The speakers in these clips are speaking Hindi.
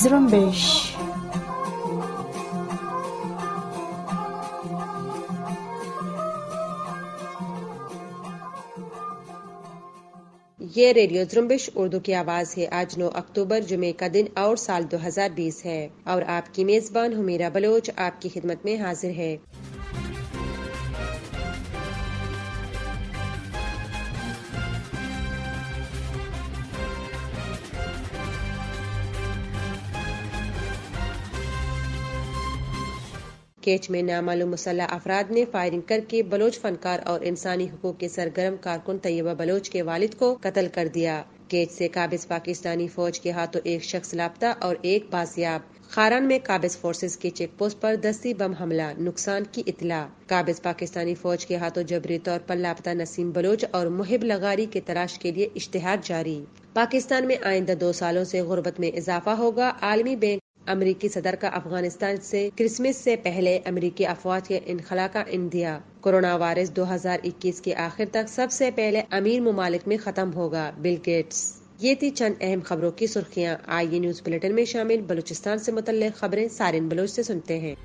Zrumbish. ये रेडियो जुम्बिश उर्दू की आवाज़ है आज 9 अक्टूबर जुमे का दिन और साल 2020 है और आपकी मेज़बान हमीरा बलोच आपकी खिदमत में हाजिर है केच में नामालूम मुसल्ह अफराद ने फायरिंग करके बलोच फनकार और इंसानी हकूक के सरगर्म कारकुन तैयबा बलोच के वालिद को कत्ल कर दिया केच से काबिज पाकिस्तानी फौज के हाथों एक शख्स लापता और एक बाजियाब खारान में काबिज फोर्सेस के चेक पोस्ट आरोप दस्ती बम हमला नुकसान की इतला काबिज पाकिस्तानी फौज के हाथों जबरी तौर पर लापता नसीम बलोच और मुहिब लगारी के तलाश के लिए इश्तहार जारी पाकिस्तान में आइंदा दो सालों ऐसी गुर्बत में इजाफा होगा आलमी बैंक अमरीकी सदर का अफगानिस्तान से क्रिसमस से पहले अमरीकी अफवाज के इनखला का इंदिया कोरोना वायरस 2021 के आखिर तक सबसे पहले अमीर ममालिक में ख़त्म होगा बिल गेट्स ये थी चंद अहम खबरों की सुर्खियाँ आइए न्यूज़ बुलेटिन में शामिल बलूचिस्तान से मुतल खबरें सारिन बलोच से सुनते हैं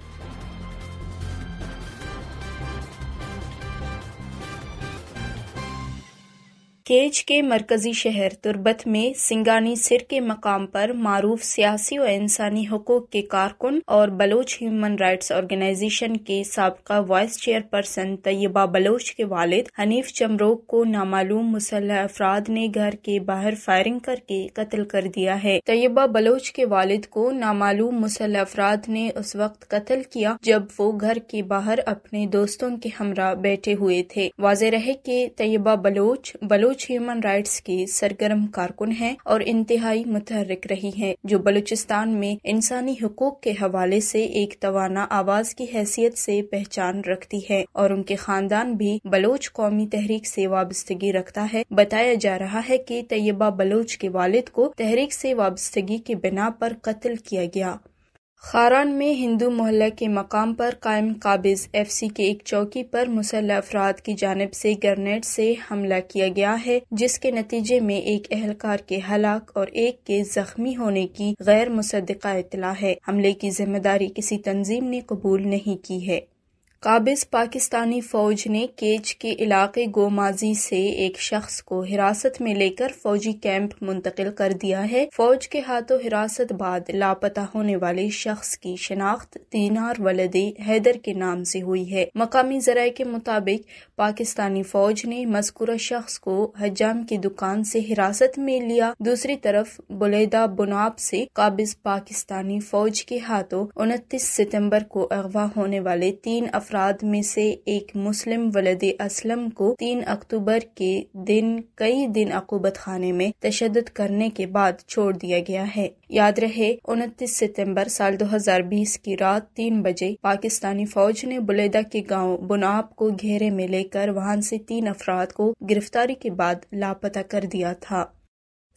केच के मरकजी शहर तुर्बत में सिंगानी सिर के मकाम पर मारूफ सियासी और इंसानी हकूक के कारकुन और बलोच ह्यूमन राइट्स ऑर्गेनाइजेशन के सबका वाइस चेयरपर्सन तयबा बलोच के वालिद हनीफ चमरोग को नामालूम मुसल अफराद ने घर के बाहर फायरिंग करके कत्ल कर दिया है तयबा बलोच के वालिद को नामालूम मुसल अफराद ने उस वक्त कत्ल किया जब वो घर के बाहर अपने दोस्तों के हमरा बैठे हुए थे वाज रहे की तयबा बलोच बलोच कुछ ह्यूमन राइट्स की सरगर्म कारकुन हैं और इंतहाई मुतहरक रही हैं जो बलूचिस्तान में इंसानी हकूक के हवाले से एक तोाना आवाज़ की हैसियत से पहचान रखती है और उनके खानदान भी बलोच कौमी तहरीक से वाबस्तगी रखता है बताया जा रहा है की तयबा बलोच के वालिद को तहरीक से वाबस्तगी की बिना पर कत्ल किया गया खारान में हिंदू मोहल्ला के मकाम पर कायम काबिज एफसी के एक चौकी पर मुसल्ह अफराद की जानब से ग्रनेड से हमला किया गया है जिसके नतीजे में एक अहलकार के हलाक और एक के जख्मी होने की गैर मुसदा इतला है हमले की जिम्मेदारी किसी तंजीम ने कबूल नहीं की है काबिज पाकिस्तानी फौज ने केच के इलाके गोमाजी से एक शख्स को हिरासत में लेकर फौजी कैंप मुंतकिल कर दिया है फौज के हाथों हिरासत बाद लापता होने वाले शख्स की शनाख्त दीनार वलदे हैदर के नाम से हुई है मकामी जराये के मुताबिक पाकिस्तानी फौज ने मस्कुरा शख्स को हजाम की दुकान से हिरासत में लिया दूसरी तरफ बुलेदा बुनाब से काबिज पाकिस्तानी फौज के हाथों उनतीस सितम्बर को अगवा होने वाले तीन अफरा अफराद में से एक मुस्लिम वलद असलम को तीन अक्टूबर के दिन कई दिन अकूबत खाने में तशद करने के बाद छोड़ दिया गया है याद रहे उनतीस सितंबर साल 2020 की रात तीन बजे पाकिस्तानी फौज ने बुलेदा के गांव बुनाब को घेरे में लेकर वहां से तीन अफराद को गिरफ्तारी के बाद लापता कर दिया था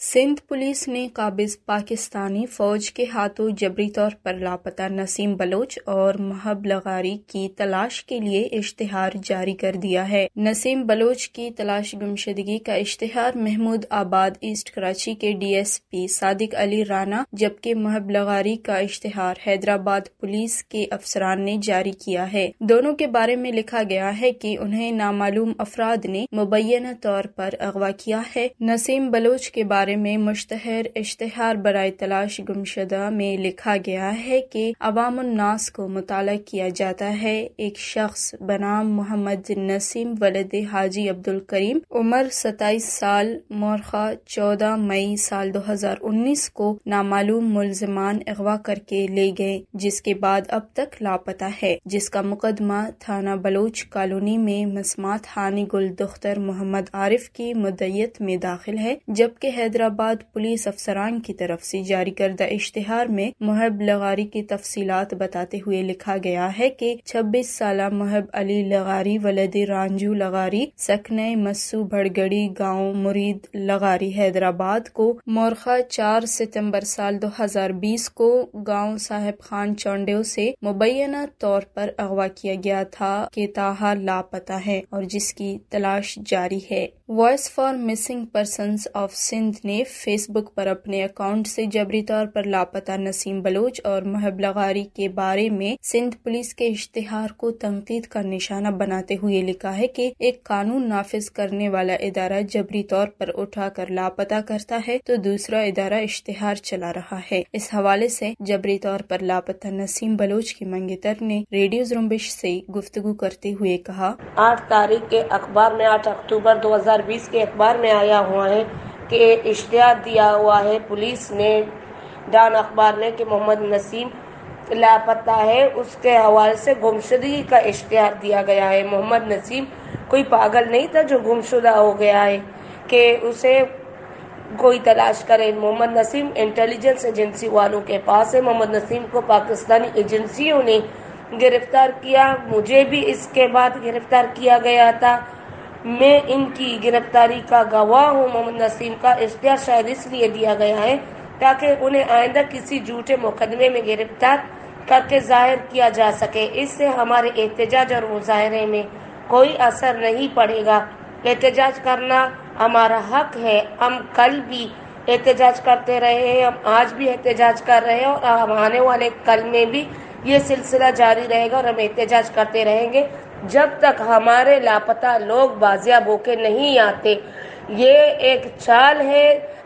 सिंध पुलिस ने काबिज पाकिस्तानी फौज के हाथों जबरी तौर पर लापता नसीम बलोच और महब लगारी की तलाश के लिए इश्तहार जारी कर दिया है नसीम बलोच की तलाश गुमशदगी का इश्तिहार महमूद आबाद ईस्ट कराची के डीएसपी सादिक अली राना जबकि महब लगारी का इश्तहार हैदराबाद पुलिस के अफसरान ने जारी किया है दोनों के बारे में लिखा गया है की उन्हें नामालूम अफराद ने मुबैना तौर पर अगवा किया है नसीम बलोच के बारे बारे में मुश्तहर इश्तहार बरए तलाश गुमशुदा में लिखा गया है कि अवामनास को मुताल किया जाता है एक शख्स बनाम मोहम्मद नसीम वलद हाजी अब्दुल करीम उम्र सताईस साल मोरखा चौदह मई साल दो हजार उन्नीस को नामालूम मुलजमान अगवा करके ले गए जिसके बाद अब तक लापता है जिसका मुकदमा थाना बलोच कॉलोनी में मसमात हानी गुल दुख्तर मोहम्मद आरिफ की मुदैत में दाखिल है जबकि हैदरा हैदराबाद पुलिस अफसरान की तरफ से जारी करदा इश्तिहार में महब लगारी की तफसीलात बताते हुए लिखा गया है कि 26 साल महब अली लगारी वलद रांझू लगारी सकने मस्सू भड़गड़ी गांव मुरीद लगारी हैदराबाद को मोरखा 4 सितंबर साल 2020 को गांव साहेब खान चौंडेव से मुबैना तौर पर अगवा किया गया था कि ताहा लापता है और जिसकी तलाश जारी है voice for missing person of Sindh ने फेसबुक पर अपने अकाउंट से जबरी तौर पर लापता नसीम बलोच और महबलागारी के बारे में सिंध पुलिस के इश्तिहार को तनकीद का निशाना बनाते हुए लिखा है कि एक कानून नाफिज करने वाला इदारा जबरी तौर पर उठाकर लापता करता है तो दूसरा इदारा इश्तिहार चला रहा है इस हवाले से जबरी तौर पर लापता नसीम बलोच की मंगेतर ने रेडियो जुम्बिश से गुफ्तगु करते हुए कहा आठ तारीख के अखबार में आठ अक्टूबर 2020 के अखबार में आया हुआ है के इश्तिहार दिया हुआ है पुलिस ने डान अखबार ने कि मोहम्मद नसीम लापता है उसके हवाले से गुमशुदगी का इश्तहार दिया गया है मोहम्मद नसीम कोई पागल नहीं था जो गुमशुदा हो गया है कि उसे कोई तलाश करे मोहम्मद नसीम इंटेलिजेंस एजेंसी वालों के पास है मोहम्मद नसीम को पाकिस्तानी एजेंसियों ने गिरफ्तार किया मुझे भी इसके बाद गिरफ्तार किया गया था మే ఇన్కి గిరఫ్తారీ కా గవాహ్ హు ముమ్నసిన్ కా ఎస్పియర్ షహదీస్ దియా గయా హై తాకే ఉనే ఆయంద కিসি జూటే మోఖదమే మే గిరఫ్త కర్కే జహర్ కియా జా సకే ఇస్సే హమారే ఇతేజాజ్ ఔర్ ముజాహరే మే కోయీ ఆసర్ ਨਹੀਂ పడేగా ఇతేజాజ్ కర్నా హమారా హక్ హై అమ్ కల్ బి ఇతేజాజ్ కర్తే రహే హమ్ ఆజ్ బి ఇతేజాజ్ కర్ రహే హౌ ఔర్ ఆవhane wale కల్ మే బి యి సల్సిలా జారీ రహేగా ఔర్ హమ్ ఇతేజాజ్ కర్తే రహేంగే जब तक हमारे लापता लोग बाजिया बोके नहीं आते ये एक चाल है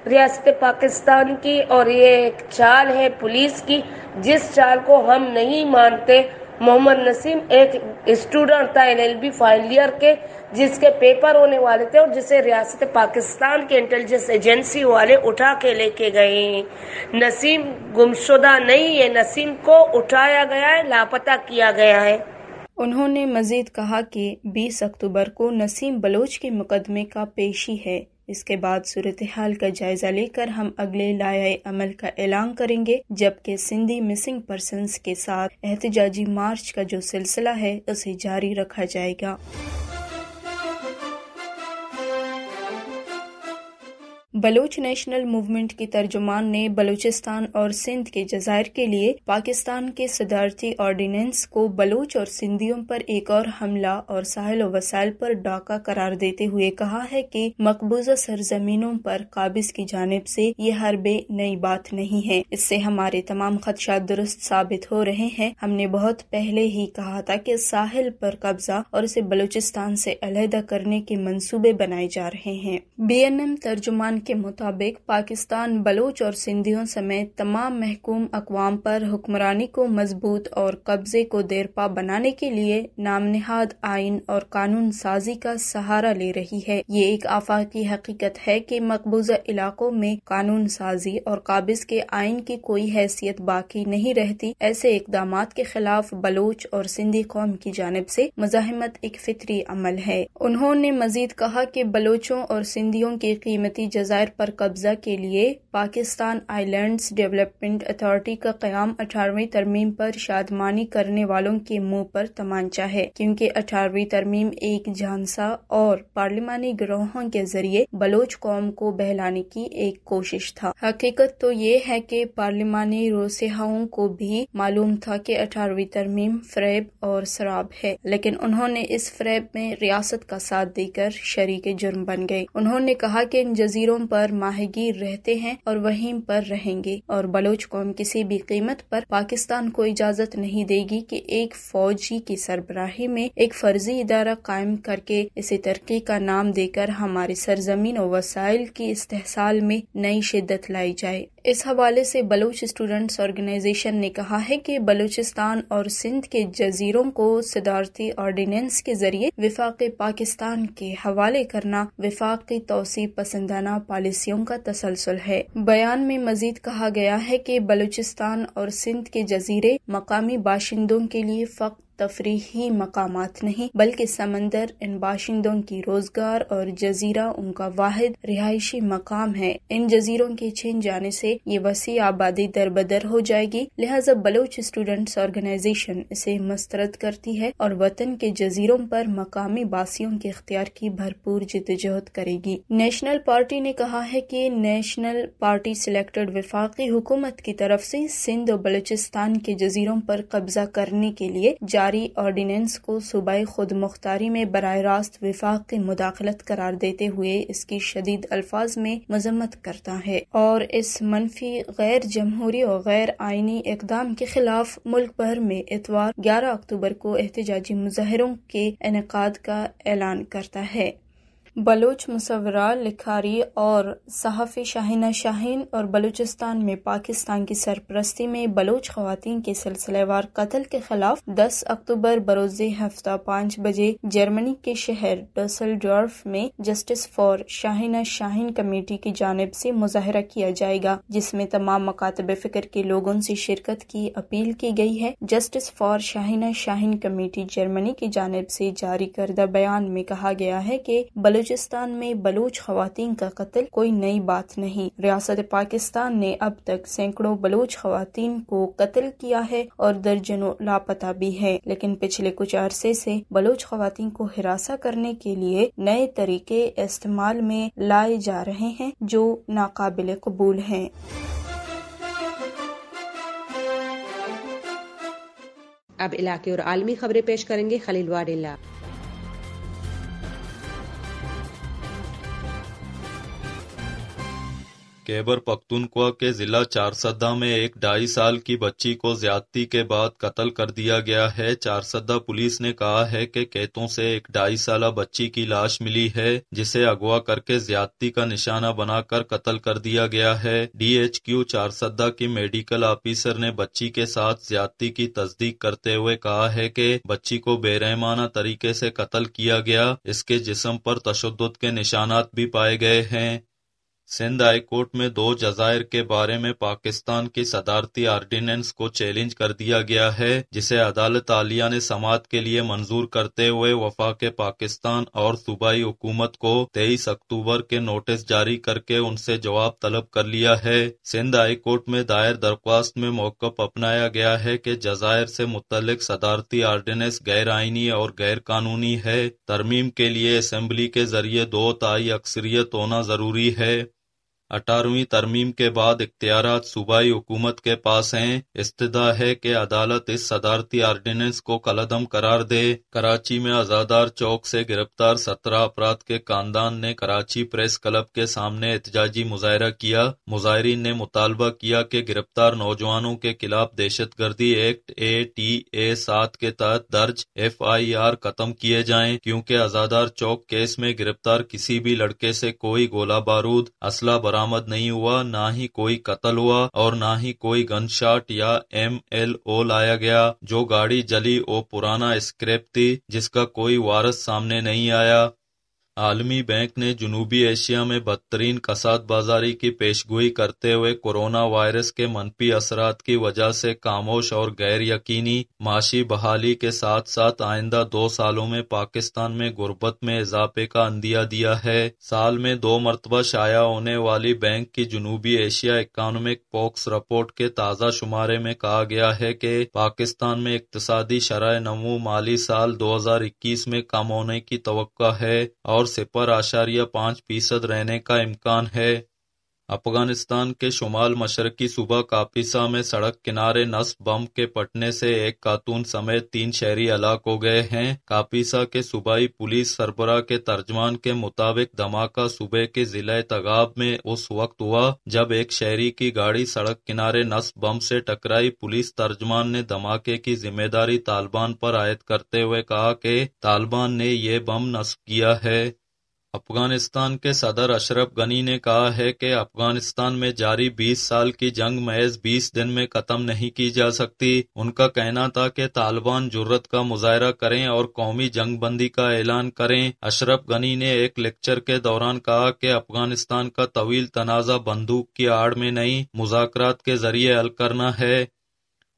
रियासत पाकिस्तान की और ये एक चाल है पुलिस की जिस चाल को हम नहीं मानते मोहम्मद नसीम एक स्टूडेंट था एलएलबी फाइनल ईयर के जिसके पेपर होने वाले थे और जिसे रियासत पाकिस्तान के इंटेलिजेंस एजेंसी वाले उठा के लेके गए नसीम गुमशुदा नहीं है नसीम को उठाया गया है लापता किया गया है उन्होंने मजीद कहा कि बीस अक्तूबर को नसीम बलोच के मुकदमे का पेशी है इसके बाद सूरत हाल का जायजा लेकर हम अगले लाए अमल का ऐलान करेंगे जबकि सिंधी मिसिंग पर्सन के साथ एहतजाजी मार्च का जो सिलसिला है उसे जारी रखा जाएगा बलूच नेशनल मूवमेंट के तर्जुमान ने बलूचिस्तान और सिंध के जजायर के लिए पाकिस्तान के सदारती ऑर्डिनेंस को बलूच और सिंधियों पर एक और हमला और साहल वसाइल पर डाका करार देते हुए कहा है कि मकबूजा सरजमीनों पर काबिज की जानब से ये हरबे नई बात नहीं है इससे हमारे तमाम खदशा दुरुस्त साबित हो रहे हैं हमने बहुत पहले ही कहा था कि साहिल पर कब्जा और इसे बलूचिस्तान से अलहदा करने के मनसूबे बनाए जा रहे हैं बी एन एम तर्जुमान के मुताबिक पाकिस्तान बलोच और सिंधियों समेत तमाम महकूम अकवाम पर हुक्मरानी को मजबूत और कब्जे को देरपा बनाने के लिए नामनहाद आइन और कानून साजी का सहारा ले रही है ये एक आफा की हकीकत है कि मकबूजा इलाकों में कानून साजी और काबिज के आइन की कोई हैसियत बाकी नहीं रहती ऐसे इकदाम के खिलाफ बलोच और सिंधी कौम की जानब से मजाहमत एक फितरी अमल है उन्होंने मजीद कहा कि बलोचों और सिंधियों की कीमती जजा जज़ायर पर कब्ज़ा के लिए पाकिस्तान आईलैंड डेवलपमेंट अथॉरिटी का क्याम अठारहवीं तरमीम पर शादमानी करने वालों के मुँह आरोप तमांचा है क्यूँकी अठारहवीं तरमीम एक झांसा और पार्लिमानी ग्रोहों के जरिए बलोच कौम को बहलाने की एक कोशिश था हकीकत तो ये है की पार्लिमानी रोसेहाओं को भी मालूम था की अठारहवीं तरमीम फ्रेब और शराब है लेकिन उन्होंने इस फ्रेब में रियासत का साथ देकर शरीक जुर्म बन गए उन्होंने कहा की इन जजीरों पर माहगीर रहते हैं और वहीं पर रहेंगे और बलोच कौम किसी भी कीमत पर पाकिस्तान को इजाजत नहीं देगी कि एक फौजी की सरबराही में एक फर्जी इदारा कायम करके इसे तरक्की का नाम देकर हमारी सरजमीन और वसाइल की इस्तेसाल में नई शिद्दत लाई जाए इस हवाले से बलूच स्टूडेंट्स ऑर्गेनाइजेशन ने कहा है कि बलूचिस्तान और सिंध के जजीरों को सदारती ऑर्डीनेंस के जरिए विफाक पाकिस्तान के हवाले करना विफाक की तोसी पसंदाना पॉलिसियों का तसलसल है बयान में मजीद कहा गया है कि बलूचिस्तान और सिंध के जजीरे मकामी बाशिंदों के लिए फक्त तफरीही मकाम नहीं बल्कि समंदर इन बाशिंदों की रोजगार और जजीरा उनका वाहिद रिहायशी मकाम है इन जजीरों के छिन जाने से ये वसी आबादी दर बदर हो जाएगी लिहाजा बलोच स्टूडेंट्स ऑर्गेनाइजेशन इसे मस्तरद करती है और वतन के जजीरों पर मकामी बासियों के अख्तियार की भरपूर जदजहद करेगी नेशनल पार्टी ने कहा है कि नेशनल पार्टी सिलेक्टेड विफाकी हुकूमत की तरफ से सिंध और बलूचिस्तान के जजीरों पर कब्जा करने के लिए जा जारी ऑर्डिनेंस को सूबाई खुद मुख्तारी में बर रास्त विफाक की मुदाखलत करार देते हुए इसकी शदीद अल्फाज में मजम्मत करता है और इस मनफी गैर जमहूरी और गैर आइनी इकदाम के खिलाफ मुल्क भर में इतवार ग्यारह अक्टूबर को एहतजाजी मुजाहरों के इनका का ऐलान करता है बलोच मुसवरा लिखारी और सहाफ़ी शाहिना शाहीन और बलूचिस्तान में पाकिस्तान की सरपरस्ती में बलोच खवतिन के सिलसिलेवार कत्ल के खिलाफ 10 अक्टूबर बरोजे हफ्ता पाँच बजे जर्मनी के शहर डोसल में justice for Shahina Shaheen committee की जानब से मुजाहरा किया जाएगा जिसमें तमाम मकातब फिक्र के लोगों से शिरकत की अपील की गई है justice for Shahina Shaheen committee Germany की जानब से जारी करदा बयान में कहा गया है की बलूच बलूचिस्तान में बलूच खवतान का कत्ल कोई नई बात नहीं रियासत पाकिस्तान ने अब तक सैकड़ों बलूच खातन को कत्ल किया है और दर्जनों लापता भी है लेकिन पिछले कुछ अरसे से बलूच खवतान को हिरासा करने के लिए नए तरीके इस्तेमाल में लाए जा रहे हैं जो नाकबिल कबूल है अब इलाके और आलमी खबरें पेश करेंगे खलील वाडिल्ला खैबर पख्तुनख्वा के जिला चारसदा में एक ढाई साल की बच्ची को ज्यादती के बाद कत्ल कर दिया गया है चारसदा पुलिस ने कहा है कि खेतों से एक ढाई साल बच्ची की लाश मिली है जिसे अगवा करके ज्यादती का निशाना बनाकर कत्ल कर दिया गया है डीएचक्यू चारसदा की मेडिकल ऑफिसर ने बच्ची के साथ ज्यादती की तस्दीक करते हुए कहा है की बच्ची को बेरहमाना तरीके ऐसी कत्ल किया गया इसके जिसम आरोप तशद के निशानात भी पाए गए हैं सिंध हाई कोर्ट में दो जजायर के बारे में पाकिस्तान की सदारती आर्डिनेंस को चैलेंज कर दिया गया है जिसे अदालत आलिया ने समात के लिए मंजूर करते हुए वफा के पाकिस्तान और सूबाई हुकूमत को 23 अक्टूबर के नोटिस जारी करके उनसे जवाब तलब कर लिया है सिंध हाई कोर्ट में दायर दरख्वास्त में मौकफ अपनाया गया है की जजायर से मुतलिक सदारती आर्डिनेंस गैर आइनी और गैर कानूनी है तरमीम के लिए असम्बली के जरिए दो ताई अक्सरियत होना जरूरी है अठारहवीं तरमीम के बाद इख्तियार सूबाई हुकूमत के पास है इस्तः है कि अदालत इस सदारती आर्डिनेंस को कलदम करार दे कराची में आजादार चौक से गिरफ्तार सत्रह अपराध के खानदान ने कराची प्रेस क्लब के सामने एहतजाजी मुजाहरा किया मुजाहरीन ने मुतालबा किया कि गिरफ्तार नौजवानों के खिलाफ दहशत गर्दी एक्ट ए टी ए सात के तहत दर्ज एफ आई आर खत्म किए जाए क्यूँकी आजादार चौक केस में गिरफ्तार किसी भी लड़के ऐसी कोई गोला बारूद असला बरामद बरामद नहीं हुआ ना ही कोई कत्ल हुआ और ना ही कोई गन शॉट या एम एल ओ लाया गया जो गाड़ी जली वो पुराना स्क्रैप थी जिसका कोई वारस सामने नहीं आया आलमी बैंक ने जुनूबी एशिया में बदतरीन कसात बाजारी की पेशगोई करते हुए कोरोना वायरस के मनफी असरात की वजह से खामोश और गैर यकीनी माशी बहाली के साथ साथ आइंदा दो सालों में पाकिस्तान में गुर्बत में इजाफे का अंदिया दिया है साल में दो मरतबा शाया होने वाली बैंक की जुनूबी एशिया इकानमिक पॉक्स रिपोर्ट के ताज़ा शुमारे में कहा गया है की पाकिस्तान में इकतदी शराय नमू माली साल दो हजार इक्कीस में कम होने की तो है और और सेपर आशारिया पांच फीसद रहने का इम्कान है अफगानिस्तान के शुमाल मशरकी सूबा कापिसा में सड़क किनारे नस्ल बम के पटने से एक खातून समेत तीन शहरी हलाक हो गए हैं कापिसा के सूबाई पुलिस सरबरा के तर्जमान के मुताबिक धमाका सूबे के जिले तगाब में उस वक्त हुआ जब एक शहरी की गाड़ी सड़क किनारे नस्ब बम से टकराई पुलिस तर्जमान ने धमाके की जिम्मेदारी तालिबान पर आयद करते हुए कहा कि तालिबान ने यह बम नस्ब किया है अफगानिस्तान के सदर अशरफ गनी ने कहा है कि अफगानिस्तान में जारी 20 साल की जंग महज 20 दिन में खत्म नहीं की जा सकती उनका कहना था कि तालिबान जरूरत का मुजाहरा करें और कौमी जंगबंदी का ऐलान करें अशरफ गनी ने एक लेक्चर के दौरान कहा कि अफगानिस्तान का तवील तनाजा बंदूक की आड़ में नहीं मुजाकर के जरिए हल करना है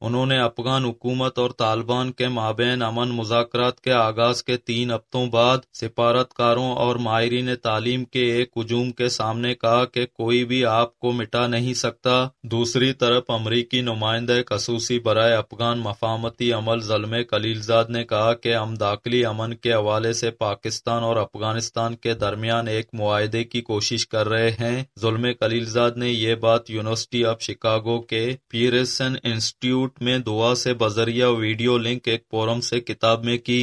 उन्होंने अफगान हुकूमत और तालिबान के माबेन अमन मुजात के आगाज के तीन हफ्तों बाद सिफारतकारों और माहरीन तालीम के एक हजूम के सामने कहा कि कोई भी आपको मिटा नहीं सकता दूसरी तरफ अमरीकी नुमाइंदे खसूसी बरए अफगान मफामती अमल जलमे कलीलजाद ने कहा कि हम दाखिली अमन के हवाले से पाकिस्तान और अफगानिस्तान के दरमियान एक माहदे की कोशिश कर रहे हैं जुल्म कलीलजाद ने यह बात यूनिवर्सिटी ऑफ शिकागो के पीरसन इंस्टीट्यूट इंस्टीट्यूट में दुआ से बजरिया वीडियो लिंक एक फोरम से किताब में की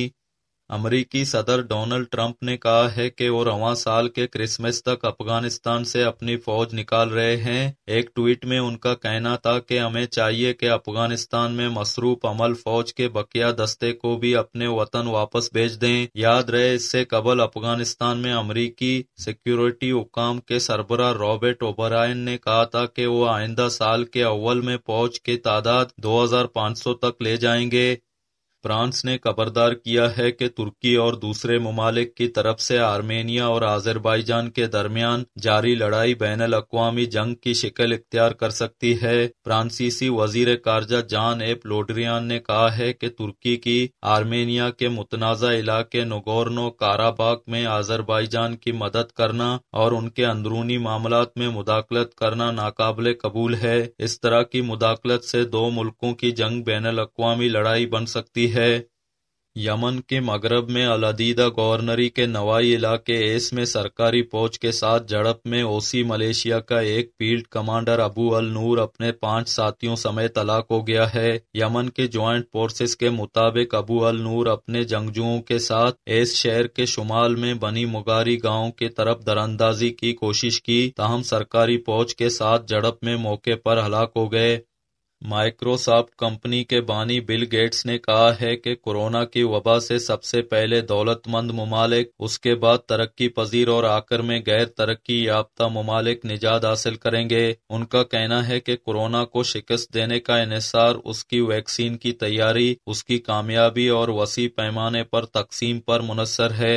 अमरीकी सदर डोनाल्ड ट्रंप ने कहा है कि वो रवा साल के क्रिसमस तक अफगानिस्तान से अपनी फौज निकाल रहे हैं एक ट्वीट में उनका कहना था कि हमें चाहिए कि अफगानिस्तान में मसरूफ अमल फौज के बकिया दस्ते को भी अपने वतन वापस भेज दें याद रहे इससे कबल अफगानिस्तान में अमरीकी सिक्योरिटी हुकाम के सरबरा रॉबर्ट ओबरायन ने कहा था कि वो आइंदा साल के अव्वल में फौज की तादाद दो तक ले जाएंगे फ्रांस ने खबरदार किया है कि तुर्की और दूसरे ममालिक की तरफ से आर्मेनिया और आजरबाईजान के दरमियान जारी लड़ाई बैन अवी जंग की शिकल इख्तियार कर सकती है फ्रांसीसी वजीर खारजा जान एप लोड्रियान ने कहा है कि तुर्की की आर्मेनिया के मुतनाज़ा इलाके नगोरनो काराबाग में आजरबाईजान की मदद करना और उनके अंदरूनी मामला में मुदाखलत करना नाकबले कबूल है इस तरह की मुदाखलत से दो मुल्कों की जंग बैन अवी लड़ाई बन सकती है है यमन के मगरब में अलदीदा गवर्नरी के नवाई इलाके एस में सरकारी फौज के साथ झड़प में ओसी मलेशिया का एक field commander Abu al Noor अपने पांच साथियों समेत तलाक हो गया है यमन के ज्वाइंट फोर्सेस के मुताबिक अबू अल नूर अपने जंगजुओं के साथ एस शहर के शुमाल में बनी मुगारी गांव के तरफ दरअंदाजी की कोशिश की तहम सरकारी फौज के साथ झड़प में मौके पर हलाक हो गए माइक्रोसॉफ्ट कंपनी के बानी बिल गेट्स ने कहा है कि कोरोना की वबा से सबसे पहले दौलतमंद ममालिक उसके बाद तरक्की पजीर और आकर में गैर तरक्की याफ्ता ममालिक निजात हासिल करेंगे उनका कहना है कि कोरोना को शिकस्त देने का इसार उसकी वैक्सीन की तैयारी उसकी कामयाबी और वसी पैमाने पर तकसीम पर मुनसर है